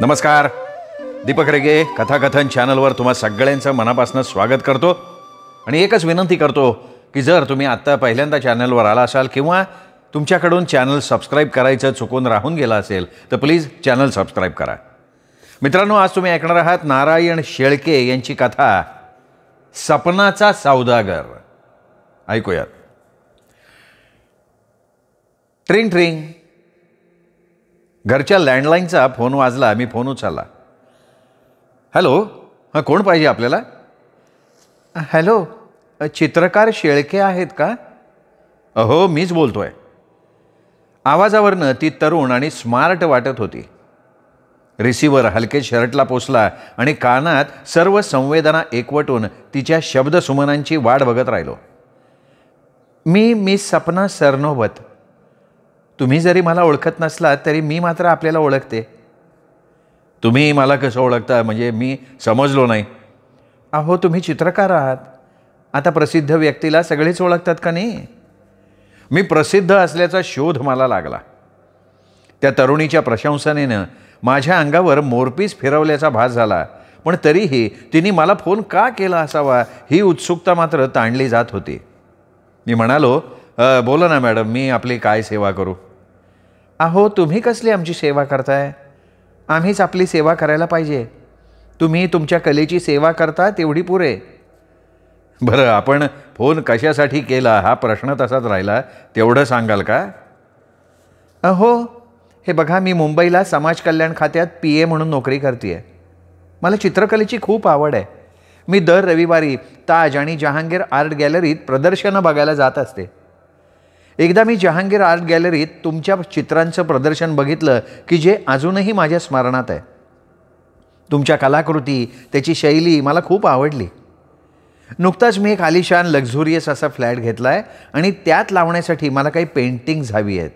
नमस्कार दीपक रेगे कथाकथन चॅनलवर तुम्हा सगळ्यांचं मनापासून स्वागत करतो आणि एकच विनंती करतो की जर तुम्ही आत्ता पहिल्यांदा चॅनलवर आला असाल किंवा तुमच्याकडून चॅनल सबस्क्राईब करायचं चुकून राहून गेला असेल तर प्लीज चॅनल सबस्क्राईब करा मित्रांनो आज तुम्ही ऐकणार आहात नारायण शेळके यांची कथा सपनाचा सावदागर ऐकूयात ट्रिंग ट्रिंग घरच्या लँडलाईनचा फोन वाजला मी फोन उचलला हॅलो हां कोण पाहिजे आपल्याला हॅलो चित्रकार शेळके आहेत का अहो मीच बोलतो आहे आवाजावरनं ती तरुण आणि स्मार्ट वाटत होती रिसिव्हर हलके शर्टला पोचला आणि कानात सर्व संवेदना एकवटून तिच्या शब्दसुमनांची वाट बघत राहिलो मी मी सपना सरनोबत तुम्ही जरी मला ओळखत नसलात तरी मी मात्र आपल्याला ओळखते तुम्ही मला कसं ओळखता म्हणजे मी समजलो नाही अहो तुम्ही चित्रकार आहात आता प्रसिद्ध व्यक्तीला सगळेच ओळखतात का नाही मी प्रसिद्ध असल्याचा शोध मला लागला त्या तरुणीच्या प्रशंसनेनं माझ्या अंगावर मोरपीस फिरवल्याचा भास झाला पण तरीही तिने मला फोन का केला असावा ही उत्सुकता मात्र ताणली जात होती मी म्हणालो बोला ना मॅडम मी आपली काय सेवा करू अहो तुम्ही कसली आमची सेवा करताय आम्हीच आपली सेवा करायला पाहिजे तुम्ही तुमच्या कलेची सेवा करता तेवढी पुरे बरं आपण फोन कशासाठी केला हा प्रश्न तसाच राहिला तेवढं सांगाल का अहो हे बघा मी मुंबईला समाज कल्याण खात्यात पी ए म्हणून नोकरी करते आहे मला चित्रकलेची खूप आवड आहे मी दर रविवारी ताज आणि जहांगीर आर्ट गॅलरीत प्रदर्शनं बघायला जात असते एकदा मी जहांगीर आर्ट गॅलरीत तुमच्या चित्रांचं प्रदर्शन बघितलं की जे अजूनही माझ्या स्मरणात आहे तुमच्या कलाकृती त्याची शैली मला खूप आवडली नुकताच मी एक आलिशान लक्झुरियस असा फ्लॅट घेतला आहे आणि त्यात लावण्यासाठी मला काही पेंटिंग्ज हवी आहेत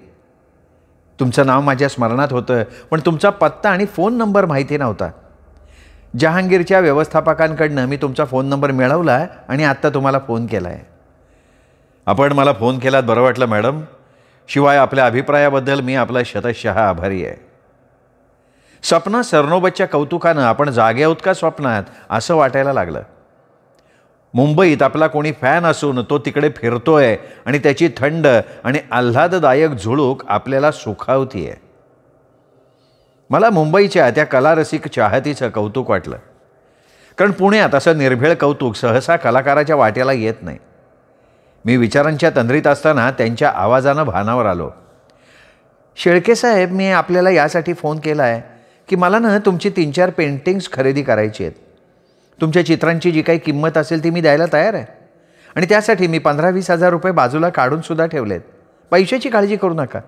तुमचं नाव माझ्या स्मरणात होतं पण तुमचा पत्ता आणि फोन नंबर माहिती नव्हता जहांगीरच्या व्यवस्थापकांकडनं मी तुमचा फोन नंबर मिळवला आणि आत्ता तुम्हाला फोन केला आहे आपण मला फोन केलात बरं वाटलं मॅडम शिवाय आपल्या अभिप्रायाबद्दल मी आपला शतशः आभारी आहे स्वप्न सरनोबतच्या कौतुकानं आपण जागे आहोत का स्वप्नात असं वाटायला लागलं मुंबईत आपला कोणी फॅन असून तो तिकडे फिरतोय आणि त्याची थंड आणि आल्हाददायक झुळूक आपल्याला आहे मला मुंबईच्या त्या कलारसिक चाहतीचं कौतुक वाटलं कारण पुण्यात असं निर्भेळ कौतुक सहसा कलाकाराच्या वाट्याला येत नाही मी विचारांच्या तंद्रीत असताना त्यांच्या आवाजानं भानावर आलो शेळके साहेब मी आपल्याला यासाठी फोन केला आहे की मला ना तुमची तीन चार पेंटिंग्स खरेदी करायची आहेत तुमच्या चित्रांची जी काही किंमत असेल ती मी द्यायला तयार आहे आणि त्यासाठी मी पंधरा वीस हजार रुपये बाजूला काढूनसुद्धा ठेवलेत पैशाची काळजी करू नका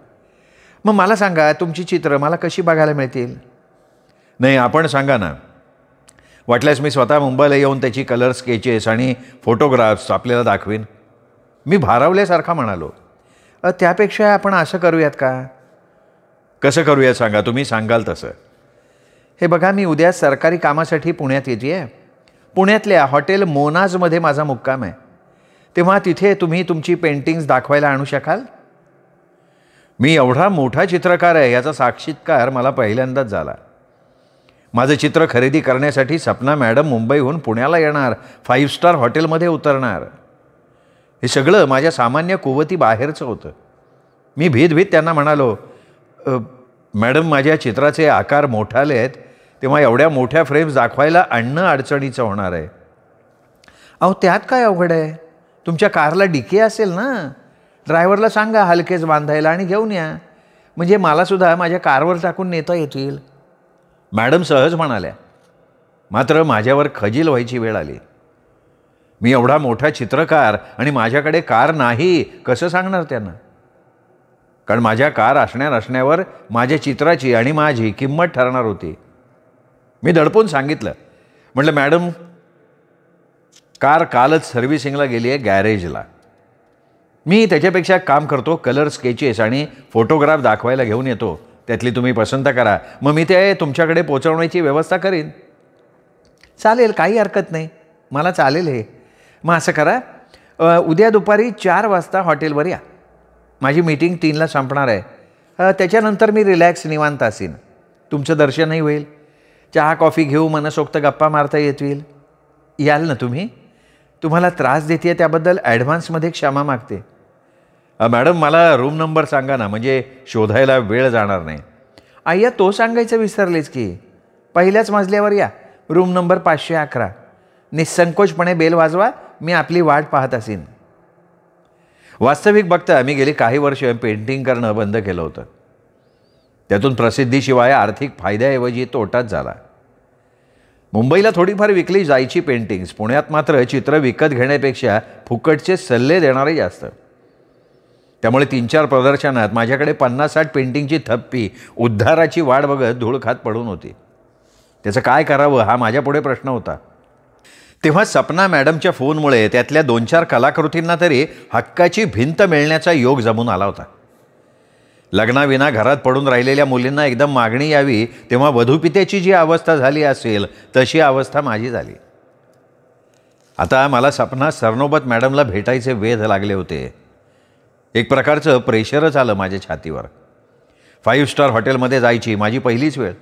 मग मला सांगा तुमची चित्रं मला कशी बघायला मिळतील नाही आपण सांगा ना वाटल्यास मी स्वतः मुंबईला येऊन त्याची कलर स्केचेस आणि फोटोग्राफ्स आपल्याला दाखवीन मी भारावल्यासारखा म्हणालो त्यापेक्षा आपण असं करूयात का कसं करूया सांगा तुम्ही सांगाल तसं हे बघा मी उद्या सरकारी कामासाठी पुण्यात येते आहे पुण्यातल्या हॉटेल मोनाजमध्ये माझा मुक्काम आहे तेव्हा तिथे तुम्ही तुमची पेंटिंग्स दाखवायला आणू शकाल मी एवढा मोठा चित्रकार आहे याचा साक्षीतकार मला पहिल्यांदाच झाला माझं चित्र खरेदी करण्यासाठी सपना मॅडम मुंबईहून पुण्याला येणार फाईव्ह स्टार हॉटेलमध्ये उतरणार हे सगळं माझ्या सामान्य कुवती बाहेरचं होतं मी भीतभीत त्यांना म्हणालो मॅडम माझ्या चित्राचे आकार मोठाले आहेत तेव्हा एवढ्या मोठ्या फ्रेम्स दाखवायला आणणं अडचणीचं होणार आहे अहो त्यात काय अवघड आहे तुमच्या कारला डिके असेल ना ड्रायव्हरला सांगा हलकेच बांधायला आणि घेऊन या म्हणजे मलासुद्धा माझ्या कारवर टाकून नेता येतील मॅडम सहज म्हणाल्या मात्र माझ्यावर खजील व्हायची वेळ आली मी एवढा मोठा चित्रकार आणि माझ्याकडे कार नाही कसं सांगणार त्यांना कारण माझ्या कार असणार असण्यावर माझ्या चित्राची आणि माझी किंमत ठरणार होती मी दडपून सांगितलं म्हटलं मॅडम कार कालच सर्व्हिसिंगला गेली आहे गॅरेजला मी त्याच्यापेक्षा काम करतो कलर स्केचेस आणि फोटोग्राफ दाखवायला घेऊन येतो त्यातली तुम्ही पसंत करा मग मी ते तुमच्याकडे पोचवण्याची व्यवस्था करीन चालेल काही हरकत नाही मला चालेल हे मग असं करा उद्या दुपारी चार वाजता हॉटेलवर या माझी मीटिंग तीनला संपणार आहे त्याच्यानंतर मी रिलॅक्स निवांत असेन तुमचं दर्शनही होईल चहा कॉफी घेऊ मनसोक्त गप्पा मारता येतील याल ना तुम्ही तुम्हाला त्रास देते त्याबद्दल ॲडव्हान्समध्ये क्षमा मागते मॅडम मला रूम नंबर सांगा ना म्हणजे शोधायला वेळ जाणार नाही आय्या तो सांगायचं विसरलेच की पहिल्याच मजल्यावर या रूम नंबर पाचशे अकरा निसंकोचपणे बेल वाजवा मी आपली वाट पाहत असेन वास्तविक बघता मी गेली काही वर्ष पेंटिंग करणं बंद केलं होतं त्यातून प्रसिद्धीशिवाय आर्थिक फायद्याऐवजी तोटाच झाला मुंबईला थोडीफार विकली जायची पेंटिंग्स पुण्यात मात्र चित्र विकत घेण्यापेक्षा फुकटचे सल्ले देणारे जास्त त्यामुळे तीन चार प्रदर्शनात माझ्याकडे पन्नास साठ पेंटिंगची थप्पी उद्धाराची वाढ बघत धूळ खात पडून होती त्याचं काय करावं हा माझ्यापुढे प्रश्न होता तेव्हा सपना मॅडमच्या फोनमुळे त्यातल्या दोन चार कलाकृतींना तरी हक्काची भिंत मिळण्याचा योग जमून आला होता लग्नाविना घरात पडून राहिलेल्या मुलींना एकदम मागणी यावी तेव्हा वधूपित्याची जी अवस्था झाली असेल तशी अवस्था माझी झाली आता मला सपना सरनोबत मॅडमला भेटायचे वेध लागले होते एक प्रकारचं प्रेशरच आलं माझ्या छातीवर फाईव्ह स्टार हॉटेलमध्ये जायची माझी पहिलीच वेळ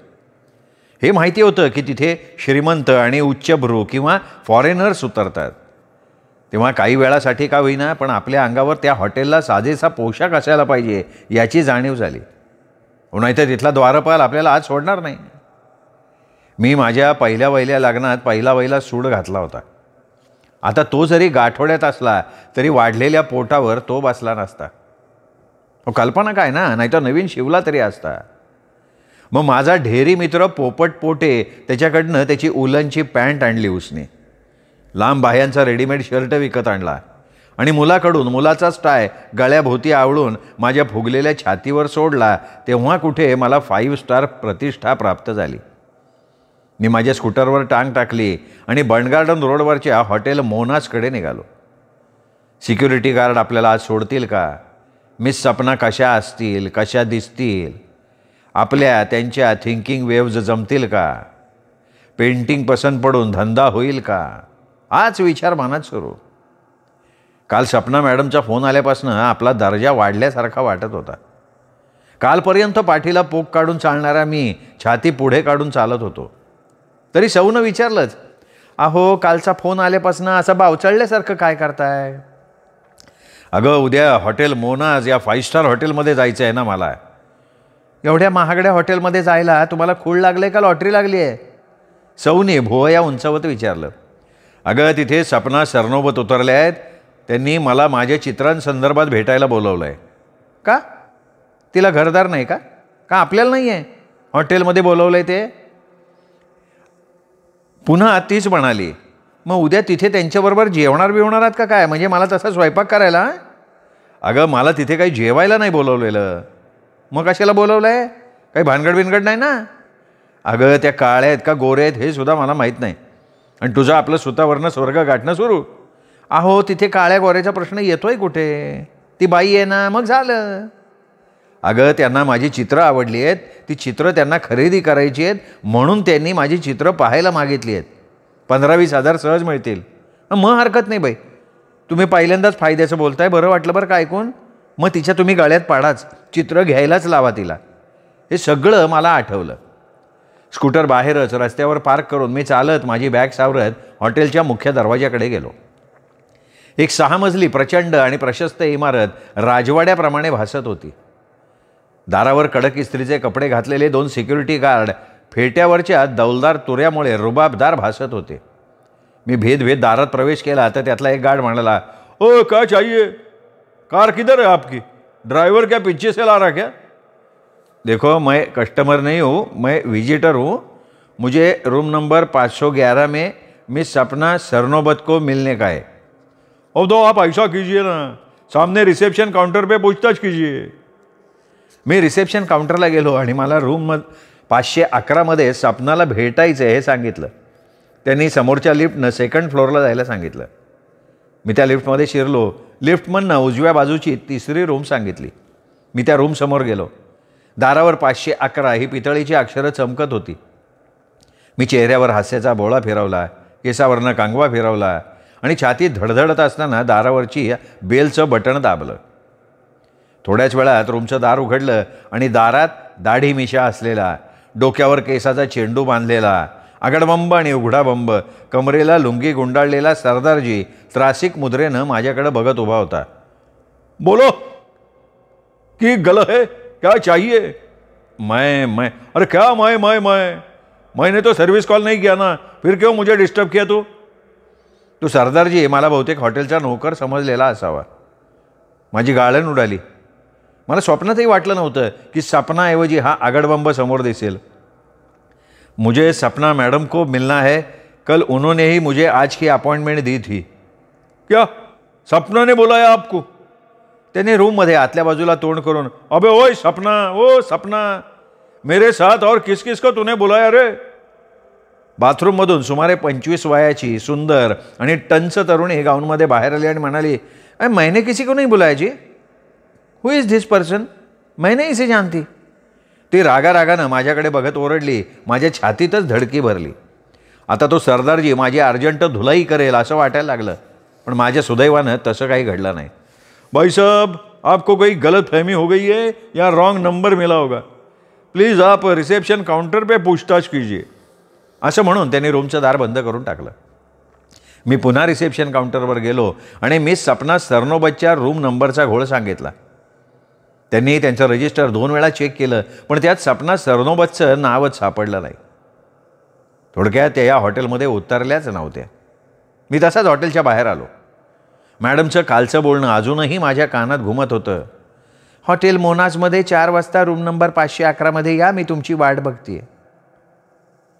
हे माहिती होतं की तिथे श्रीमंत आणि उच्चभ्रू किंवा फॉरेनर्स उतरतात तेव्हा काही वेळासाठी का होईना पण आपल्या अंगावर त्या हॉटेलला साधेसा पोशाख असायला पाहिजे याची जाणीव झाली नाही तर तिथला द्वारपाल आपल्याला आज सोडणार नाही मी माझ्या पहिल्या वहिल्या लग्नात पहिला वहिला सूड घातला होता आता तो जरी गाठोड्यात असला तरी वाढलेल्या पोटावर तो बसला नसता हो, कल्पना काय ना नाहीतर नवीन शिवला तरी असता मग माझा ढेरी मित्र पोपट पोटे त्याच्याकडनं त्याची उलनची पॅन्ट आणली उसने लांब बाह्यांचा रेडीमेड शर्ट विकत आणला आणि मुलाकडून मुलाचाच टाय गळ्याभोवती आवळून माझ्या फुगलेल्या छातीवर सोडला तेव्हा कुठे मला फाईव्ह स्टार प्रतिष्ठा प्राप्त झाली मी माझ्या स्कूटरवर टांग टाकली आणि बंडगार्डन रोडवरच्या हॉटेल मोनासकडे निघालो सिक्युरिटी गार्ड आपल्याला आज सोडतील का मिस सपना कशा असतील कशा दिसतील आपल्या त्यांच्या थिंकिंग वेव्ज जमतील का पेंटिंग पसंत पडून धंदा होईल का हाच विचार मनात सुरू काल सपना मॅडमचा फोन आल्यापासून आपला दर्जा वाढल्यासारखा वाटत होता कालपर्यंत पाठीला पोक काढून चालणारा मी छाती पुढे काढून चालत होतो तरी सौनं विचारलंच अहो कालचा फोन आल्यापासून असं बावचळल्यासारखं काय करताय अगं उद्या हॉटेल मोनाज या फाईव्ह स्टार हॉटेलमध्ये जायचं आहे ना मला एवढ्या महागड्या हॉटेलमध्ये जायला तुम्हाला खूळ लागलं आहे का लॉटरी लागली आहे सौने या उंचावत विचारलं अगं तिथे सपना सरनोबत उतरल्या आहेत त्यांनी मला माझ्या चित्रांसंदर्भात भेटायला बोलवलं आहे का तिला घरदार नाही का का आपल्याला नाही आहे हॉटेलमध्ये बोलवलं आहे ते पुन्हा तीच म्हणाली मग उद्या तिथे त्यांच्याबरोबर जेवणार बिवणार आहात का काय म्हणजे मला तसा स्वयंपाक करायला अगं मला तिथे काही जेवायला नाही बोलवलेलं मग कशाला बोलवलं आहे काही भानगड बिनगड नाही ना अगं त्या काळ्या आहेत का गोरे आहेत हे सुद्धा मला माहीत नाही आणि तुझं आपलं सुतावरनं स्वर्ग गाठणं सुरू अहो तिथे काळ्या गोऱ्याचा प्रश्न येतोय कुठे ती बाई आहे ना मग झालं अगं त्यांना माझी चित्रं आवडली आहेत ती चित्रं त्यांना खरेदी करायची आहेत म्हणून त्यांनी माझी चित्रं पाहायला मागितली आहेत पंधरा वीस हजार सहज मिळतील मग हरकत नाही बाई तुम्ही पहिल्यांदाच फायद्याचं बोलताय बरं वाटलं बरं का ऐकून मग तिच्या तुम्ही गळ्यात पाडाच चित्र घ्यायलाच लावा तिला हे सगळं मला आठवलं स्कूटर बाहेरच रस्त्यावर पार्क करून मी चालत माझी बॅग सावरत हॉटेलच्या मुख्य दरवाज्याकडे गेलो एक सहा मजली प्रचंड आणि प्रशस्त इमारत राजवाड्याप्रमाणे भासत होती दारावर कडक इस्त्रीचे कपडे घातलेले दोन सिक्युरिटी गार्ड फेट्यावरच्या दौलदार तुऱ्यामुळे रुबाबदार भासत होते मी भेद भेद दारात प्रवेश केला तर त्यातला एक गार्ड म्हणाला ओ का चाहिये कार किधर है आपकी ड्राइवर क्या पीछे से ला रहा क्या देखो मैं कस्टमर नहीं हूँ मैं विजिटर हूँ मुझे रूम नंबर 511 में मिस सपना सरनोबत को मिलने का है अब दो आप ऐसा कीजिए ना सामने रिसेप्शन काउंटर पे पूछताछ कीजिए मी रिसेप्शन काउंटरला गेलो आणि मला रूम मध पाचशे अकरामध्ये सपनाला भेटायचं हे सांगितलं त्यांनी समोरच्या लिफ्टनं सेकंड फ्लोअरला जायला सांगितलं मी त्या लिफ्टमध्ये शिरलो लिफ्टमधनं उजव्या बाजूची तिसरी रूम सांगितली मी त्या रूमसमोर गेलो दारावर पाचशे अकरा ही पितळीची अक्षरं चमकत होती मी चेहऱ्यावर हास्याचा बोळा फिरवला केसावरनं कांगवा फिरवला आणि छाती धडधडत असताना दारावरची बेलचं बटण दाबलं थोड्याच वेळात रूमचं दार उघडलं आणि दारात दाढी मिशा असलेला डोक्यावर केसाचा चेंडू बांधलेला आगडबंब आणि उघडाबंब कमरेला लुंगी गुंडाळलेला सरदारजी त्रासिक मुद्रेनं माझ्याकडं बघत उभा होता बोलो की गल हे क्या चाहिए मैं मैं अरे क्या मय मय मय मैंने तो सर्विस कॉल नाही किया ना फिर क्यों मुझे डिस्टर्ब किया तू तू सरदारजी मला बहुतेक हॉटेलचा नोकर समजलेला असावा माझी गाळण उडाली मला स्वप्नातही वाटलं नव्हतं की सपनाऐवजी हा आगडबंब समोर दिसेल मुझे सपना मैडम को मिलना है कल उन्होंने ही मुझे आज की अपॉइंटमेंट दी थी क्या ने बोलाया आपको त्याने रूममध्ये आतल्या बाजूला तोंड करून अबे ओय सपना ओ सपना मेरे साथ और किस किस को तूने बोलाया रे बाथरूममधून सुमारे पंचवीस वयाची सुंदर आणि टंच तरुणी गाऊनमध्ये बाहेर आली आणि म्हणाली अरे मैंने किसी को नहीं बुलाया जी हु इज धिस पर्सन मैंने इसे जानती ती रागानं माझ्याकडे बघत ओरडली माझ्या छातीतच धडकी भरली आता तो सरदारजी माझी अर्जंट धुलाई करेल असं वाटायला लागलं पण माझ्या सुदैवानं तसं काही घडलं नाही भाईसाहेब आपको काही गलत फहमी हो गई है या रॉंग नंबर मिला होगा प्लीज आप रिसेप्शन काउंटर पे पूछताछ कीजिए असं म्हणून त्यांनी रूमचं दार बंद करून टाकलं मी पुन्हा रिसेप्शन काउंटरवर गेलो आणि मी सपना सरनोबतच्या रूम नंबरचा घोळ सांगितला त्यांनी त्यांचं रजिस्टर दोन वेळा चेक केलं पण त्यात सपना सरनोबतचं नावच सापडलं नाही थोडक्यात त्या या हॉटेलमध्ये उतरल्याच नव्हत्या मी तसाच हॉटेलच्या बाहेर आलो मॅडमचं कालचं बोलणं अजूनही माझ्या कानात घुमत होतं हॉटेल मोनाजमध्ये चार वाजता रूम नंबर पाचशे अकरामध्ये या मी तुमची वाट आहे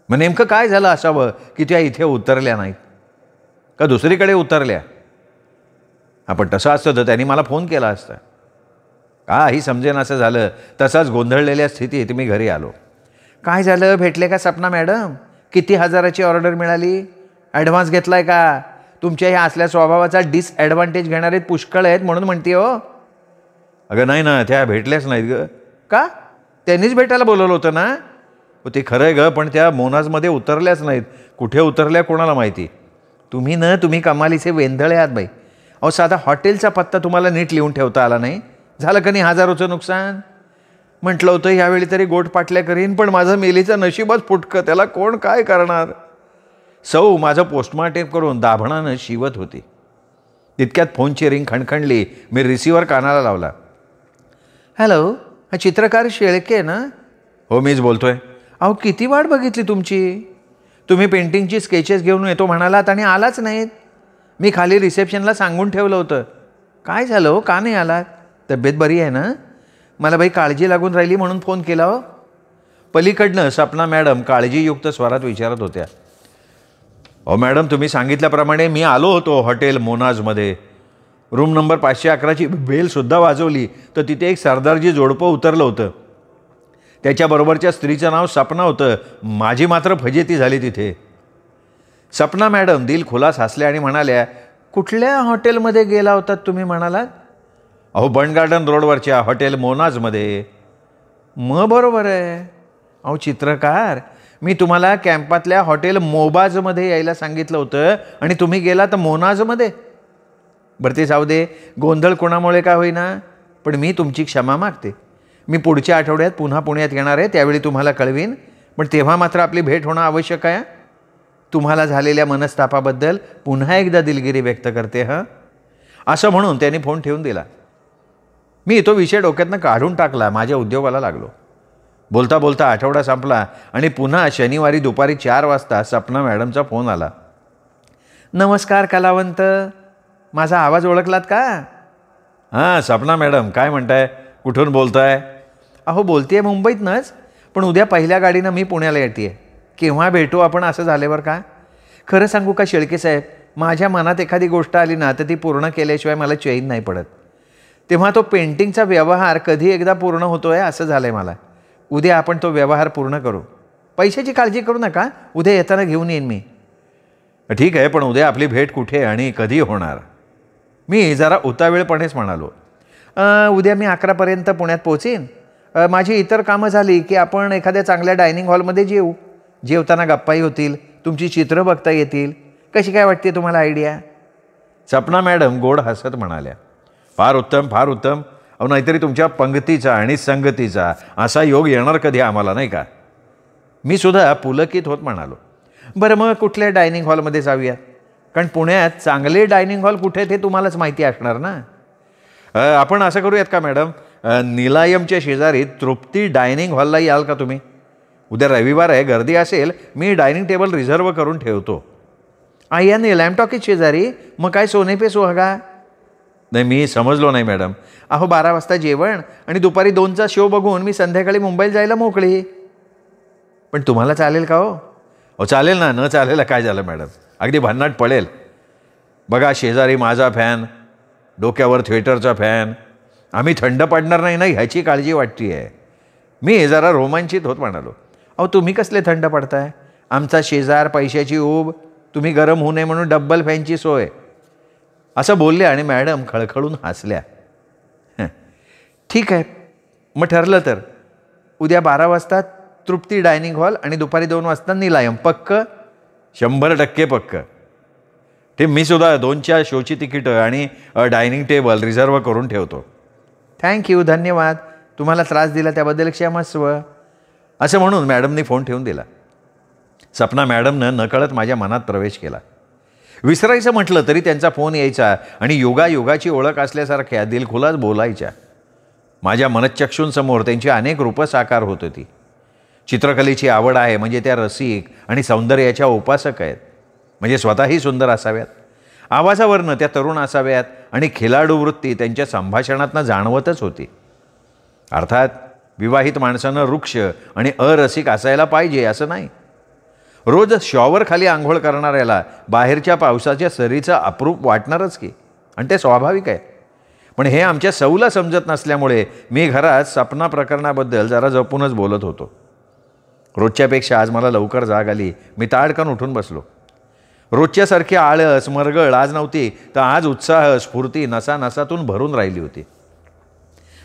मग नेमकं काय झालं असावं की त्या इथे उतरल्या नाहीत का दुसरीकडे उतरल्या आपण तसं असतं तर त्यांनी मला फोन केला असता ही समजेन असं झालं तसाच गोंधळलेल्या स्थितीत मी घरी आलो काय झालं भेटले का सपना मॅडम किती हजाराची ऑर्डर मिळाली ॲडव्हान्स घेतला का तुमच्या ह्या असल्या स्वभावाचा डिसॲडव्हान्टेज घेणारे पुष्कळ आहेत म्हणून म्हणते हो अगं नाही ना त्या भेटल्याच नाहीत ग का त्यांनीच भेटायला बोलवलं होतं ना हो, ते खरं आहे ग पण त्या मोनाजमध्ये उतरल्याच नाहीत कुठे उतरल्या कोणाला माहिती तुम्ही न तुम्ही कमालीचे वेंधळे आहात बाई अहो साधा हॉटेलचा पत्ता तुम्हाला नीट लिहून ठेवता आला नाही झालं का नाही हजारोचं नुकसान म्हटलं होतं ह्यावेळी तरी गोट पाटल्या करीन पण माझं मेलीचं नशीबच फुटकं त्याला कोण काय करणार सौ माझं पोस्टमार्टम करून दाभणानं शिवत होती तितक्यात फोनची रिंग खणखणली मी रिसिव्हर कानाला लावला हॅलो हा चित्रकार शेळके ना हो मीच बोलतोय अहो किती वाट बघितली तुमची तुम्ही पेंटिंगची स्केचेस घेऊन येतो म्हणालात आणि आलाच नाहीत मी खाली रिसेप्शनला सांगून ठेवलं होतं काय झालं हो? का नाही आलात तब्येत बरी आहे ना मला बाई काळजी लागून राहिली म्हणून फोन केला हो पलीकडनं सपना मॅडम काळजीयुक्त स्वरात विचारत होत्या अहो मॅडम तुम्ही सांगितल्याप्रमाणे मी आलो होतो हॉटेल मोनाजमध्ये रूम नंबर पाचशे अकराची बेलसुद्धा वाजवली तर तिथे एक सरदारजी जोडपं उतरलं होतं त्याच्याबरोबरच्या स्त्रीचं नाव सपना होतं माझी मात्र फजेती झाली तिथे सपना मॅडम दिल खुलास हसल्या आणि म्हणाल्या कुठल्या हॉटेलमध्ये गेला होतात तुम्ही म्हणालात अहो बंड गार्डन रोडवरच्या हॉटेल मोनाजमध्ये म बरोबर आहे अहो चित्रकार मी तुम्हाला कॅम्पातल्या हॉटेल मोबाजमध्ये यायला सांगितलं होतं आणि तुम्ही गेला तर मोनाजमध्ये बरं ते जाऊ दे गोंधळ कोणामुळे का होईना पण मी तुमची क्षमा मागते मी पुढच्या आठवड्यात पुन्हा पुण्यात येणार आहे त्यावेळी तुम्हाला कळवीन पण तेव्हा मात्र आपली भेट होणं आवश्यक आहे तुम्हाला झालेल्या मनस्तापाबद्दल पुन्हा एकदा दिलगिरी व्यक्त करते हं असं म्हणून त्यांनी फोन ठेवून दिला मी तो विषय डोक्यातनं काढून टाकला माझ्या उद्योगाला लागलो बोलता बोलता आठवडा संपला आणि पुन्हा शनिवारी दुपारी चार वाजता सपना मॅडमचा फोन आला नमस्कार कलावंत माझा आवाज ओळखलात का हां सपना मॅडम काय म्हणताय कुठून बोलताय अहो बोलते आहे मुंबईतनंच पण उद्या पहिल्या गाडीनं मी पुण्याला येते आहे केव्हा भेटू आपण असं झाल्यावर का खरं सांगू का शेळके साहेब माझ्या मनात एखादी गोष्ट आली ना तर ती पूर्ण केल्याशिवाय मला चैन नाही पडत तेव्हा तो पेंटिंगचा व्यवहार कधी एकदा पूर्ण होतो आहे असं झालं आहे मला उद्या आपण तो व्यवहार पूर्ण करू पैशाची काळजी करू नका उद्या येताना घेऊन येईन मी ठीक आहे पण उद्या आपली भेट कुठे आणि कधी होणार मी जरा उतावेळपणेच म्हणालो उद्या मी अकरापर्यंत पुण्यात पोहोचेन माझी इतर कामं झाली की आपण एखाद्या चांगल्या डायनिंग हॉलमध्ये जेऊ जेवताना गप्पाही होतील तुमची चित्रं बघता येतील कशी काय वाटते तुम्हाला आयडिया सपना मॅडम गोड हसत म्हणाल्या फार उत्तम फार उत्तम अहो नाहीतरी तुमच्या पंगतीचा आणि संगतीचा असा योग येणार कधी आम्हाला नाही का मी सुद्धा पुलकित होत म्हणालो बरं मग कुठल्या डायनिंग हॉलमध्ये जाऊया कारण पुण्यात चांगले डायनिंग हॉल कुठे ते तुम्हालाच माहिती असणार ना आपण असं करूयात का मॅडम निलायमच्या शेजारी तृप्ती डायनिंग हॉलला याल का तुम्ही उद्या रविवार आहे गर्दी असेल मी डायनिंग टेबल रिझर्व करून ठेवतो आय्या निलायम शेजारी मग काय सोने पे सोहगा नाही मी समजलो नाही मॅडम अहो बारा वाजता जेवण आणि दुपारी दोनचा शो बघून मी संध्याकाळी मुंबईला जायला मोकळी पण तुम्हाला चालेल का हो अहो चालेल ना न चालेल काय झालं मॅडम अगदी भन्नाट पडेल बघा शेजारी माझा फॅन डोक्यावर थिएटरचा फॅन आम्ही थंड पडणार नाही ना ह्याची काळजी वाटती आहे मी जरा रोमांचित होत म्हणालो अहो तुम्ही कसले थंड पडताय आमचा शेजार पैशाची ऊब तुम्ही गरम होऊ नये म्हणून डब्बल फॅनची सोय असं बोलले आणि मॅडम खळखळून हसल्या ठीक आहे मग ठरलं तर उद्या बारा वाजता तृप्ती डायनिंग हॉल आणि दुपारी दोन वाजता निलायम पक्क शंभर टक्के पक्क ते मी सुद्धा दोनच्या शोची तिकीटं आणि डायनिंग टेबल रिझर्व करून ठेवतो थँक्यू धन्यवाद तुम्हाला त्रास दिला त्याबद्दल क्षमस्व असं म्हणून मॅडमनी फोन ठेवून दिला सपना मॅडमनं नकळत माझ्या मनात प्रवेश केला विसरायचं म्हटलं तरी त्यांचा फोन यायचा आणि योगा योगाची ओळख असल्यासारख्या दिलखुलास बोलायच्या माझ्या मनचक्षूंसमोर त्यांची अनेक रूपं साकार होत होती चित्रकलेची आवड आहे म्हणजे त्या रसिक आणि सौंदर्याच्या उपासक आहेत म्हणजे स्वतःही सुंदर असाव्यात आवाजावरनं त्या तरुण असाव्यात आणि खिलाडू वृत्ती त्यांच्या संभाषणातनं जाणवतच होती अर्थात विवाहित माणसानं वृक्ष आणि अरसिक असायला पाहिजे असं नाही रोज शॉवर खाली आंघोळ करणाऱ्याला बाहेरच्या पावसाच्या सरीचं अप्रूप वाटणारच की आणि ते स्वाभाविक आहे पण हे आमच्या सौला समजत नसल्यामुळे मी घरात सपना प्रकरणाबद्दल जरा जपूनच बोलत होतो रोजच्यापेक्षा आज मला लवकर जाग आली मी ताडकन उठून बसलो रोजच्यासारखी आळस मरगळ आज नव्हती तर आज उत्साह स्फूर्ती नसा नसातून भरून राहिली होती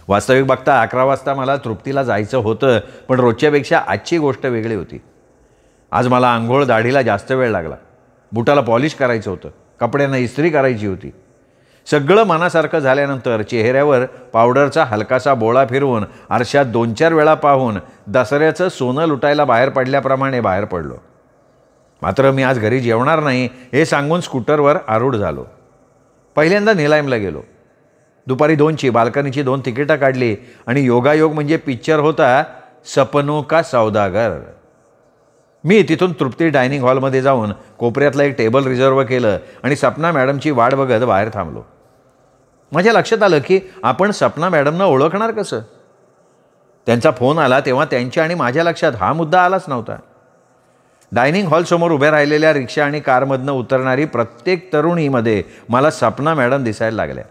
वास्तविक बघता अकरा वाजता मला तृप्तीला जायचं होतं पण रोजच्यापेक्षा आजची गोष्ट वेगळी होती आज मला आंघोळ दाढीला जास्त वेळ लागला बुटाला पॉलिश करायचं होतं कपड्यांना इस्त्री करायची होती सगळं मनासारखं झाल्यानंतर चेहऱ्यावर पावडरचा हलकासा बोळा फिरवून आरशात दोन चार वेळा पाहून दसऱ्याचं सोनं लुटायला बाहेर पडल्याप्रमाणे बाहेर पडलो मात्र मी आज घरी जेवणार नाही हे सांगून स्कूटरवर आरूढ झालो पहिल्यांदा निलायमला गेलो दुपारी दोनची बाल्कनीची दोन तिकिटं काढली आणि योगायोग म्हणजे पिक्चर होता सपनो का सौदागर मी तिथून तृप्ती डायनिंग हॉलमध्ये जाऊन कोपऱ्यातलं एक टेबल रिझर्व केलं आणि सपना मॅडमची वाट बघत बाहेर थांबलो माझ्या लक्षात आलं की आपण सपना मॅडमना ओळखणार कसं त्यांचा फोन आला तेव्हा त्यांच्या आणि माझ्या लक्षात हा मुद्दा आलाच नव्हता डायनिंग हॉलसमोर उभ्या राहिलेल्या रिक्षा आणि कारमधनं उतरणारी प्रत्येक तरुणीमध्ये मला सपना मॅडम दिसायला लागल्या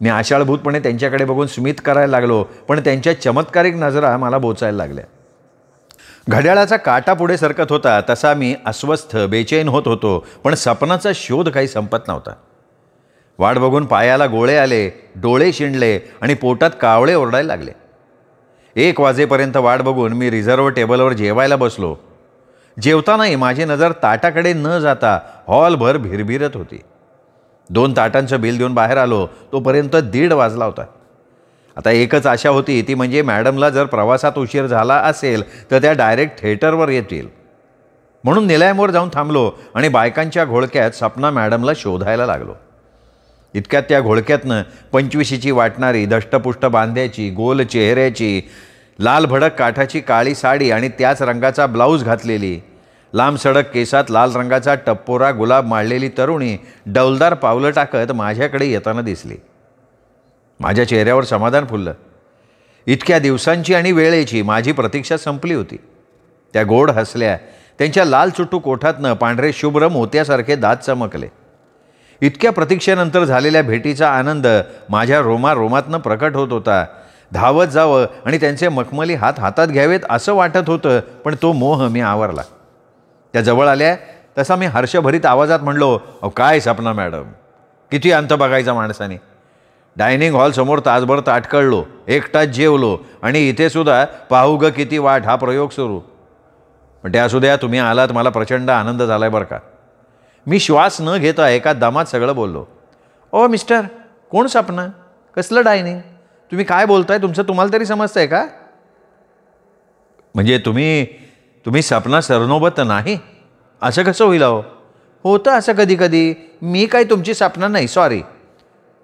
मी आशाळभूतपणे त्यांच्याकडे बघून स्मित करायला लागलो पण त्यांच्या चमत्कारिक नजरा मला बोचायला लागल्या घड्याळाचा काटा पुढे सरकत होता तसा मी अस्वस्थ बेचैन होत होतो पण सपनाचा शोध काही संपत नव्हता वाट बघून पायाला गोळे आले डोळे शिणले आणि पोटात कावळे ओरडायला लागले एक वाजेपर्यंत वाट बघून मी रिझर्व्ह टेबलवर जेवायला बसलो जेवतानाही माझी नजर ताटाकडे न जाता हॉलभर भिरभिरत होती दोन ताटांचं बिल देऊन बाहेर आलो तोपर्यंत दीड वाजला होता आता एकच आशा होती ती म्हणजे मॅडमला जर प्रवासात उशीर झाला असेल तर त्या डायरेक्ट थिएटरवर येतील म्हणून निलायमवर जाऊन थांबलो आणि बायकांच्या घोळक्यात सपना मॅडमला शोधायला लागलो इतक्यात त्या घोळक्यातनं पंचवीशीची वाटणारी दष्टपुष्ट बांध्याची गोल चेहऱ्याची लाल भडक काठाची काळी साडी आणि त्याच रंगाचा ब्लाऊज घातलेली लांब सडक केसात लाल रंगाचा टप्पोरा गुलाब माळलेली तरुणी डौलदार पावलं टाकत माझ्याकडे येताना दिसली माझ्या चेहऱ्यावर समाधान फुललं इतक्या दिवसांची आणि वेळेची माझी प्रतीक्षा संपली होती त्या गोड हसल्या त्यांच्या लाल चुट्टू कोठातनं पांढरे शुभ्र मोत्यासारखे दात चमकले इतक्या प्रतीक्षेनंतर झालेल्या भेटीचा आनंद माझ्या रोमा रोमातनं प्रकट होत होता धावत जावं आणि त्यांचे मखमली हात हातात घ्यावेत असं वाटत होतं पण तो मोह मी आवरला त्या जवळ आल्या तसा मी हर्षभरीत आवाजात म्हणलो अहो काय सपना मॅडम किती अंत बघायचा माणसाने डायनिंग हॉलसमोर तासभर ताटकळलो एकटाच जेवलो आणि इथेसुद्धा पाहू ग किती वाट हा प्रयोग सुरू पण त्या असू द्या तुम्ही आलात मला प्रचंड आनंद झाला आहे बरं का मी श्वास न घेता एका दमात सगळं बोललो ओ मिस्टर कोण सपना कसलं डायनिंग तुम्ही काय बोलताय तुमचं तुम्हाला तरी समजतं आहे का म्हणजे तुम्ही तुम्ही सपना सरनोबत नाही असं कसं होईल अहो होतं असं कधी कधी मी काय तुमची सपना नाही सॉरी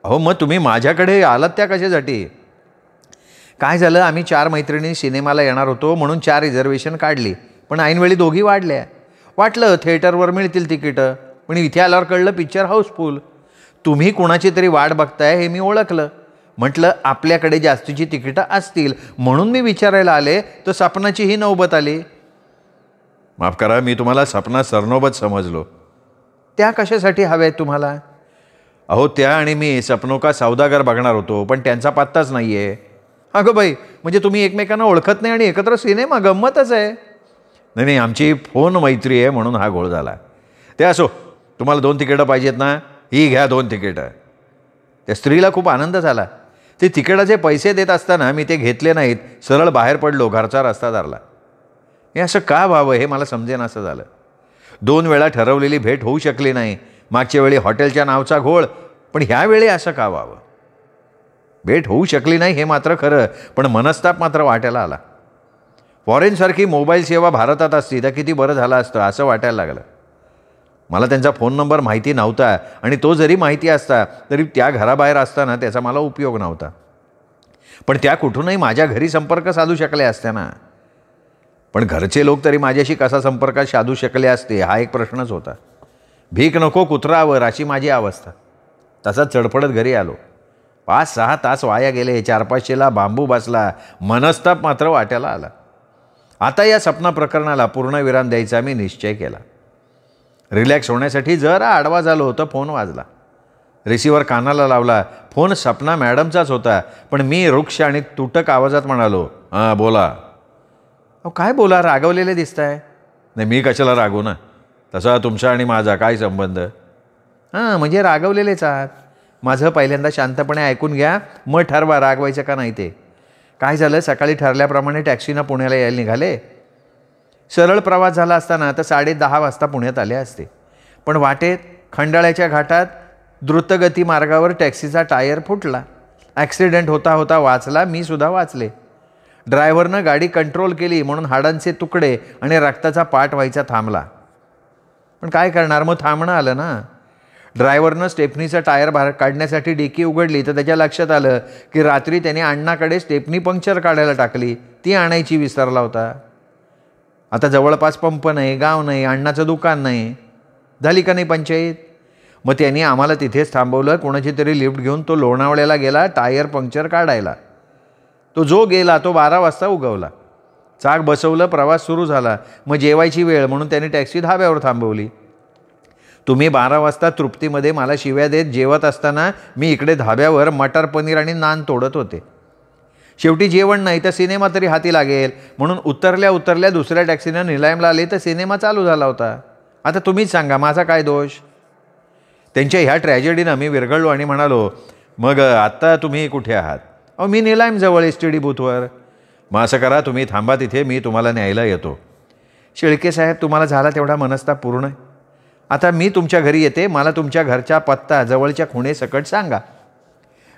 अहो मग तुम्ही माझ्याकडे आलात त्या कशासाठी काय झालं आम्ही चार मैत्रिणी सिनेमाला येणार होतो म्हणून चार रिझर्वेशन काढली पण ऐनवेळी दोघी वाढल्या वाटलं थिएटरवर मिळतील तिकीटं पण इथे आल्यावर कळलं पिक्चर हाऊसफुल तुम्ही कुणाची तरी वाट बघताय हे मी ओळखलं म्हटलं आपल्याकडे जास्तीची तिकीटं असतील म्हणून मी विचारायला आले तर सपनाची ही नौबत आली माफ करा मी तुम्हाला सपना सरनोबत समजलो त्या कशासाठी हव्या आहेत तुम्हाला अहो त्या आणि मी सपनो सौदागर बघणार होतो पण त्यांचा पत्ताच नाही आहे अगं बाई म्हणजे तुम्ही एकमेकांना ओळखत नाही आणि एकत्र सिनेमा गंमतच आहे नाही नाही आमची फोन मैत्री आहे म्हणून हा घोळ झाला ते असो तुम्हाला दोन तिकीटं पाहिजेत ना ही घ्या दोन तिकीटं त्या स्त्रीला खूप आनंद झाला ते तिकीटाचे पैसे देत असताना मी ते घेतले नाहीत सरळ बाहेर पडलो घरचा रस्ता धरला हे असं का व्हावं हे मला समजेन असं झालं दोन वेळा ठरवलेली भेट होऊ शकली नाही मागच्या वेळी हॉटेलच्या नावचा घोळ पण ह्यावेळी असं का व्हावं भेट होऊ शकली नाही हे मात्र खरं पण मनस्ताप मात्र वाटायला आला फॉरेनसारखी मोबाईल सेवा भारतात असती तर किती बरं झालं असतं असं वाटायला लागलं मला त्यांचा फोन नंबर माहिती नव्हता आणि तो जरी माहिती असता तरी त्या घराबाहेर असताना त्याचा मला उपयोग नव्हता पण त्या कुठूनही माझ्या घरी संपर्क साधू शकले असत्या ना पण घरचे लोक तरी माझ्याशी कसा संपर्क साधू शकले असते हा एक प्रश्नच होता भीक नको कुत्रावर अशी माझी अवस्था तसा चढपडत घरी आलो पाच सहा तास वाया गेले चार पाचशेला बांबू बसला मनस्ताप मात्र वाट्याला आला आता या सपना प्रकरणाला पूर्ण विराम द्यायचा मी निश्चय केला रिलॅक्स होण्यासाठी जरा आडवा झालो होतं फोन वाजला रिसिव्हर कानाला लावला फोन सपना मॅडमचाच होता पण मी वृक्ष आणि तुटक आवाजात म्हणालो हां बोला अहो काय बोला रागवलेले दिसत आहे नाही मी कशाला रागवू ना तसा तुमचा आणि माझा काय संबंध हां म्हणजे रागवलेलेच आहात माझं पहिल्यांदा शांतपणे ऐकून घ्या मग ठरवा रागवायचं का नाही ते काय झालं सकाळी ठरल्याप्रमाणे टॅक्सीनं पुण्याला यायला निघाले सरळ प्रवास झाला असताना तर साडे दहा वाजता पुण्यात आले असते पण वाटेत खंडाळ्याच्या घाटात द्रुतगती मार्गावर टॅक्सीचा टायर फुटला ॲक्सिडेंट होता होता वाचला मी सुद्धा वाचले ड्रायव्हरनं गाडी कंट्रोल केली म्हणून हाडांचे तुकडे आणि रक्ताचा पाठ व्हायचा थांबला पण काय करणार मग थांबणं आलं ना ड्रायव्हरनं स्टेपनीचा टायर बाहेर काढण्यासाठी डेकी उघडली तर त्याच्या लक्षात आलं की रात्री त्याने अण्णाकडे स्टेपनी पंक्चर काढायला टाकली ती आणायची विसरला होता आता जवळपास पंप नाही गाव नाही अण्णाचं दुकान नाही झाली का नाही पंचायत मग त्यांनी आम्हाला तिथेच थांबवलं कोणाची तरी लिफ्ट घेऊन तो लोणावळ्याला गेला टायर पंक्चर काढायला तो जो गेला तो बारा वाजता उगवला चाक बसवलं प्रवास सुरू झाला मग जेवायची वेळ म्हणून त्यांनी टॅक्सी धाब्यावर थांबवली तुम्ही बारा वाजता तृप्तीमध्ये मला शिव्या देत जेवत असताना मी इकडे धाब्यावर मटर पनीर आणि नान तोडत होते शेवटी जेवण नाही तर सिनेमा तरी हाती लागेल म्हणून उतरल्या उतरल्या दुसऱ्या टॅक्सीनं निलायमला आले तर सिनेमा चालू झाला होता आता तुम्हीच सांगा माझा काय दोष त्यांच्या ह्या ट्रॅजेडीनं मी विरघळलो आणि म्हणालो मग आत्ता तुम्ही कुठे आहात अहो मी जवळ एस टी डी बूथवर मग असं करा तुम्ही थांबा तिथे मी तुम्हाला न्यायला येतो शेळके साहेब तुम्हाला झाला तेवढा मनस्ताप पूर्ण आहे आता मी तुमच्या घरी येते मला तुमच्या घरचा पत्ता जवळच्या खुणेसकट सांगा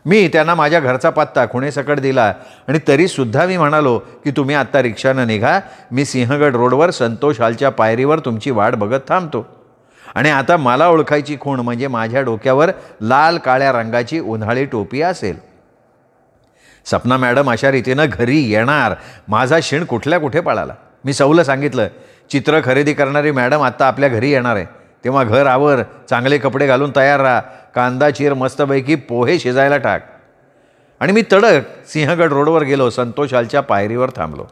मी त्यांना माझ्या घरचा पत्ता खुणेसकट दिला आणि तरीसुद्धा मी म्हणालो की तुम्ही आत्ता रिक्षानं निघा मी सिंहगड रोडवर संतोष हालच्या पायरीवर तुमची वाट बघत थांबतो आणि आता मला ओळखायची खूण म्हणजे माझ्या डोक्यावर लाल काळ्या रंगाची उन्हाळी टोपी असेल सपना मॅडम अशा रीतीनं घरी येणार माझा शिण कुठल्या कुठे पाळाला मी सवलं सांगितलं चित्र खरेदी करणारी मॅडम आत्ता आपल्या घरी येणार आहे तेव्हा घर आवर चांगले कपडे घालून तयार राहा कांदा चिर मस्तपैकी पोहे शिजायला टाक आणि मी तडक सिंहगड रोडवर गेलो संतोषालच्या पायरीवर थांबलो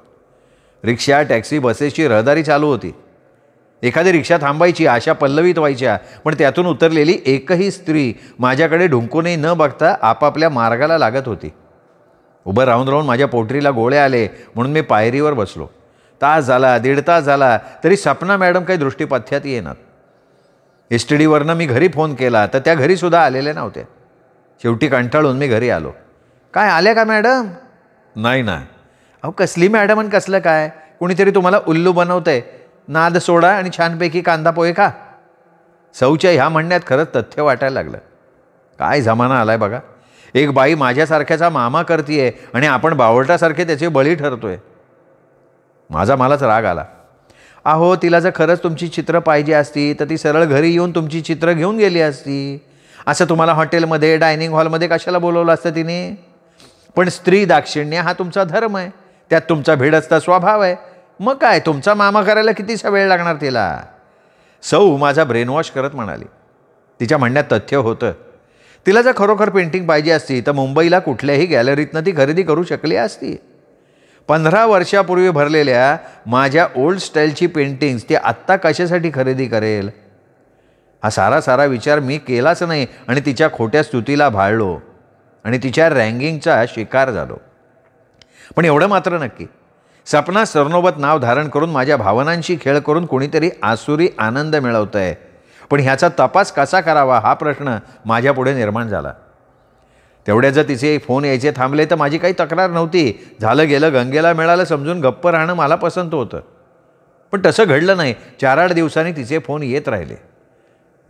रिक्षा टॅक्सी बसेसची रहदारी चालू होती एखादी रिक्षा थांबायची आशा पल्लवीत व्हायच्या पण त्यातून उतरलेली एकही स्त्री माझ्याकडे ढुंकूनही न बघता आपापल्या मार्गाला लागत होती उभं राहून राहून माझ्या पोटरीला गोळे आले म्हणून मी पायरीवर बसलो तास झाला दीड तास झाला तरी सपना मॅडम काही दृष्टीपथ्यात येणार एस टी डीवरनं मी घरी फोन केला तर त्या घरीसुद्धा आलेल्या नव्हत्या शेवटी कंटाळून मी घरी आलो काय आले का मॅडम नाही ना अहो कसली मॅडम आणि कसलं काय कुणीतरी तुम्हाला उल्लू बनवतंय नाद सोडा आणि छानपैकी कांदा पोहे का सौच्या ह्या म्हणण्यात खरंच तथ्य वाटायला लागलं काय जमाना आला आहे बघा एक बाई माझ्यासारख्याचा मामा करतीये आणि आपण बावळटासारखे त्याचे बळी ठरतोय माझा मलाच राग आला अहो तिला जर खरंच तुमची चित्र पाहिजे असती तर ती सरळ घरी येऊन तुमची चित्र घेऊन गेली असती असं तुम्हाला हॉटेलमध्ये डायनिंग हॉलमध्ये कशाला बोलवलं असतं तिने पण स्त्री दाक्षिण्य हा तुमचा धर्म आहे त्यात तुमचा असता स्वभाव आहे मग काय तुमचा मामा करायला कितीसा वेळ लागणार तिला सौ माझा ब्रेनवॉश करत म्हणाली तिच्या म्हणण्यात तथ्य होतं तिला जर खरोखर पेंटिंग पाहिजे असती तर मुंबईला कुठल्याही गॅलरीतनं ती खरेदी करू शकली असती पंधरा वर्षापूर्वी भरलेल्या माझ्या ओल्ड स्टाईलची पेंटिंग्स ती आत्ता कशासाठी खरेदी करेल हा सारा सारा विचार मी केलाच नाही आणि तिच्या खोट्या स्तुतीला भाळलो आणि तिच्या रँगिंगचा शिकार झालो पण एवढं मात्र नक्की सपना सरनोबत नाव धारण करून माझ्या भावनांशी खेळ करून कोणीतरी आसुरी आनंद मिळवत आहे पण ह्याचा तपास कसा करावा हा प्रश्न माझ्यापुढे निर्माण झाला तेवढ्या जर तिचे फोन यायचे थांबले तर माझी काही तक्रार नव्हती झालं गेलं गंगेला मिळालं समजून गप्प राहणं मला पसंत होतं पण तसं घडलं नाही चार आठ दिवसांनी तिचे फोन येत राहिले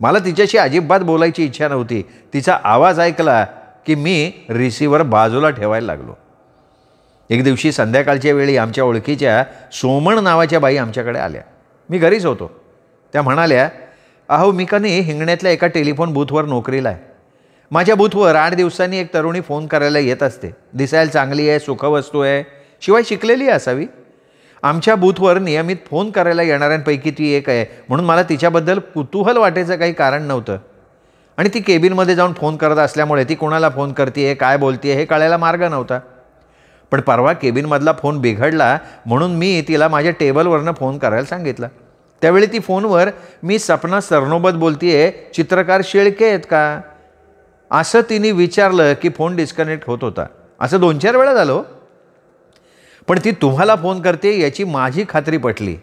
मला तिच्याशी अजिबात बोलायची इच्छा नव्हती तिचा आवाज ऐकला की मी रिसिव्हर बाजूला ठेवायला लागलो एक दिवशी संध्याकाळच्या वेळी आमच्या ओळखीच्या सोमण नावाच्या बाई आमच्याकडे आल्या मी घरीच होतो त्या म्हणाल्या अहो मी का नाही हिंगण्यातल्या एका टेलिफोन बूथवर नोकरीला आहे माझ्या बूथवर आठ दिवसांनी एक तरुणी फोन करायला येत असते दिसायला चांगली आहे सुखवस्तू आहे शिवाय शिकलेली असावी आमच्या बूथवर नियमित फोन करायला येणाऱ्यांपैकी ती एक आहे म्हणून मला तिच्याबद्दल कुतूहल वाटायचं काही कारण नव्हतं आणि ती केबिनमध्ये जाऊन फोन करत असल्यामुळे ती कोणाला फोन करते काय बोलते हे कळायला मार्ग नव्हता पण परवा केबिनमधला फोन बिघडला म्हणून मी तिला माझ्या टेबलवरनं फोन करायला सांगितलं त्यावेळी ती फोनवर मी सपना सरनोबत बोलतीये चित्रकार शेळके आहेत का असं तिने विचारलं की फोन डिस्कनेक्ट होत होता असं दोन चार वेळा झालो हो. पण ती तुम्हाला फोन करते याची माझी खात्री पटली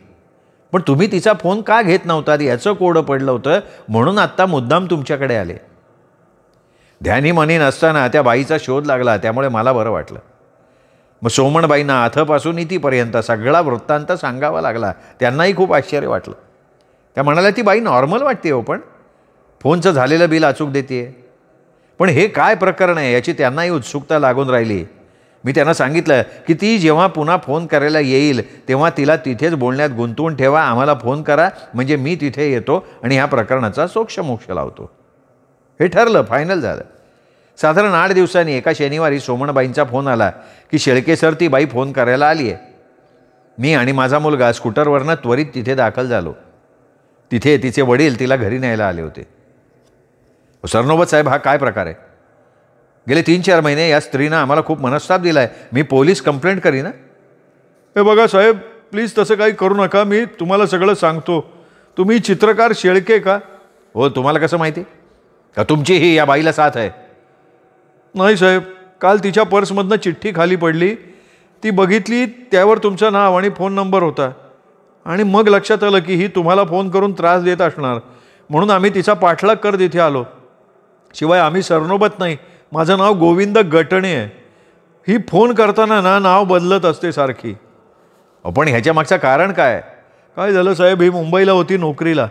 पण तुम्ही तिचा फोन का घेत नव्हता याचं कोडं पडलं होतं म्हणून आत्ता मुद्दाम तुमच्याकडे आले ध्यानी मनी नसताना त्या बाईचा शोध लागला त्यामुळे मला बरं वाटलं मग सोमणबाईंना आथपासून इथीपर्यंत सगळा वृत्तांत सांगावा लागला त्यांनाही खूप आश्चर्य वाटलं त्या म्हणाल्या ती बाई नॉर्मल वाटते हो पण फोनचं झालेलं बिल अचूक देते पण हे काय प्रकरण आहे याची त्यांनाही उत्सुकता लागून राहिली मी त्यांना सांगितलं की ती जेव्हा पुन्हा फोन करायला येईल तेव्हा तिला तिथेच बोलण्यात गुंतवून ठेवा आम्हाला फोन करा म्हणजे मी तिथे येतो आणि ह्या प्रकरणाचा सोक्षमोक्ष लावतो हे ठरलं फायनल झालं साधारण आठ दिवसांनी एका शनिवारी सोमणबाईंचा फोन आला की शेळके सर ती बाई फोन करायला आली आहे मी आणि माझा मुलगा स्कूटरवरनं त्वरित तिथे दाखल झालो तिथे तिचे वडील तिला घरी न्यायला आले होते सरनोबत साहेब हा काय प्रकार आहे गेले तीन चार महिने या स्त्रीनं आम्हाला खूप मनस्ताप दिला आहे मी पोलीस कंप्लेंट करीन हे बघा साहेब प्लीज तसं काही करू नका मी तुम्हाला सगळं सांगतो तुम्ही चित्रकार शेळके का हो तुम्हाला कसं माहिती का तुमची ही या बाईला साथ आहे नाही साहेब काल तिच्या पर्समधनं चिठ्ठी खाली पडली ती बघितली त्यावर तुमचं नाव आणि फोन नंबर होता आणि मग लक्षात आलं की ही तुम्हाला फोन करून त्रास देत असणार म्हणून आम्ही तिचा पाठलाग कर तिथे आलो शिवाय आम्ही सरनोबत नाही माझं नाव गोविंद गटणे आहे ही फोन करताना ना नाव बदलत असते सारखी पण ह्याच्या मागचं कारण काय काय झालं साहेब ही मुंबईला होती नोकरीला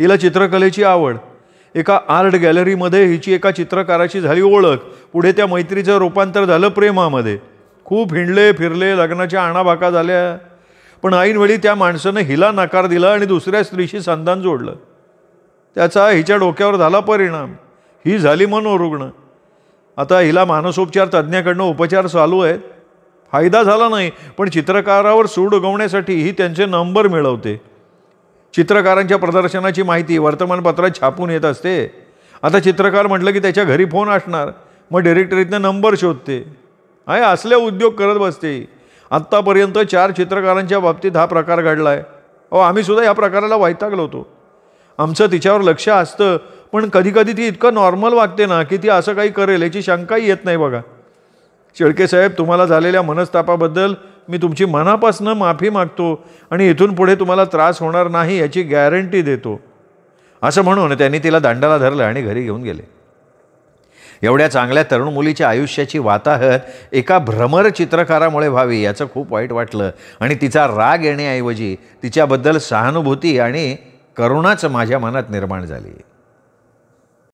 हिला चित्रकलेची आवड एका आर्ट गॅलरीमध्ये हिची एका चित्रकाराची झाली ओळख पुढे त्या मैत्रीचं रूपांतर झालं प्रेमामध्ये खूप हिंडले फिरले लग्नाच्या आणाभाका झाल्या पण ऐनवेळी त्या माणसानं हिला नकार दिला आणि दुसऱ्या स्त्रीशी संधान जोडलं त्याचा हिच्या डोक्यावर झाला परिणाम ही झाली मनोरुग्ण आता हिला मानसोपचार तज्ज्ञाकडनं उपचार चालू आहेत फायदा झाला नाही पण चित्रकारावर सूड उगवण्यासाठी ही त्यांचे नंबर मिळवते चित्रकारांच्या प्रदर्शनाची माहिती वर्तमानपत्रात छापून येत असते आता चित्रकार म्हटलं की त्याच्या घरी फोन असणार मग डिरेक्टरीतनं नंबर शोधते आहे असले उद्योग करत बसते आत्तापर्यंत चार चित्रकारांच्या बाबतीत हा प्रकार घडला आहे अहो आम्हीसुद्धा या प्रकाराला वैतागलो होतो आमचं तिच्यावर लक्ष असतं पण कधीकधी ती इतकं नॉर्मल वागते ना की ती असं काही करेल याची शंकाही येत नाही बघा शेळके साहेब तुम्हाला झालेल्या मनस्तापाबद्दल मी तुमची मनापासनं माफी मागतो आणि इथून पुढे तुम्हाला त्रास होणार नाही याची गॅरंटी देतो असं म्हणून त्यांनी तिला दांडाला धरलं आणि घरी घेऊन गेले एवढ्या चांगल्या तरुण मुलीच्या आयुष्याची वाताहत एका भ्रमर चित्रकारामुळे व्हावी याचं खूप वाईट वाटलं आणि तिचा राग येण्याऐवजी तिच्याबद्दल सहानुभूती आणि करुणाच माझ्या मनात निर्माण झाली